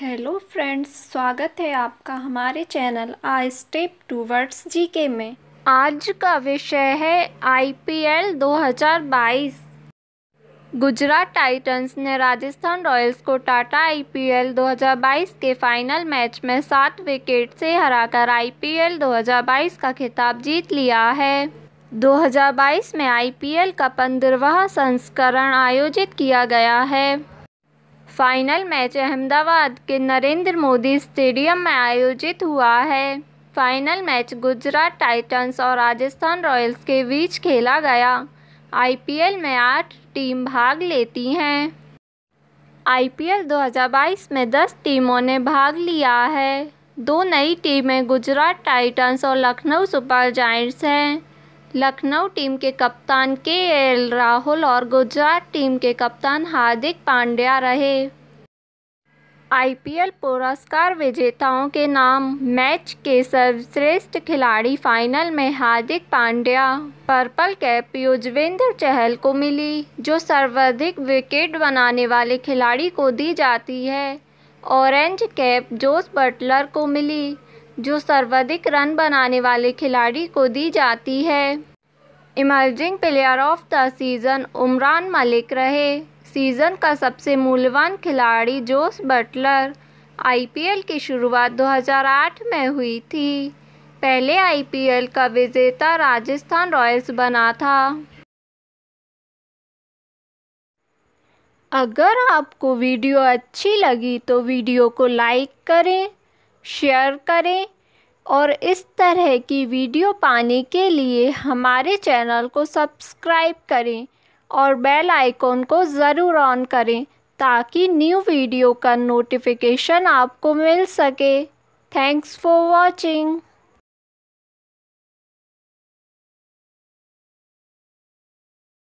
hello friends स्वागत है आपका हमारे channel a step towards GK में आज का विषय है आईपीएल 2022 गुजरात टाइटंस ने राजस्थान रॉयल्स को टाटा आईपीएल 2022 के फाइनल मैच में सात विकेट से हराकर आईपीएल 2022 का खिताब जीत लिया है 2022 में आईपीएल का पंद्रहवा संस्करण आयोजित किया गया है फाइनल मैच अहमदाबाद के नरेंद्र मोदी स्टेडियम में आयोजित हुआ है फाइनल मैच गुजरात टाइटंस और राजस्थान रॉयल्स के बीच खेला गया आईपीएल में आठ टीम भाग लेती हैं आईपीएल 2022 में 10 टीमों ने भाग लिया है दो नई टीमें गुजरात टाइटंस और लखनऊ सुपर जाइंट्स हैं लखनऊ टीम के कप्तान के एल राहुल और गुजरात टीम के कप्तान हार्दिक पांड्या रहे आईपीएल पुरस्कार विजेताओं के नाम मैच के सर्वश्रेष्ठ खिलाड़ी फाइनल में हार्दिक पांड्या पर्पल कैप युजवेंद्र चहल को मिली जो सर्वाधिक विकेट बनाने वाले खिलाड़ी को दी जाती है ऑरेंज कैप जोस बटलर को मिली जो सर्वाधिक रन बनाने वाले खिलाड़ी को दी जाती है emerging player of the season Umran Malik रहे सीज़न का सबसे मूल्यवान खिलाड़ी जोस बटलर आईपीएल की शुरुआत 2008 में हुई थी पहले आईपीएल का विजेता राजस्थान रॉयल्स बना था अगर आपको वीडियो अच्छी लगी तो वीडियो को लाइक करें शेयर करें और इस तरह की वीडियो पाने के लिए हमारे चैनल को सब्सक्राइब करें और बेल आइकॉन को ज़रूर ऑन करें ताकि न्यू वीडियो का नोटिफिकेशन आपको मिल सके थैंक्स फॉर वॉचिंग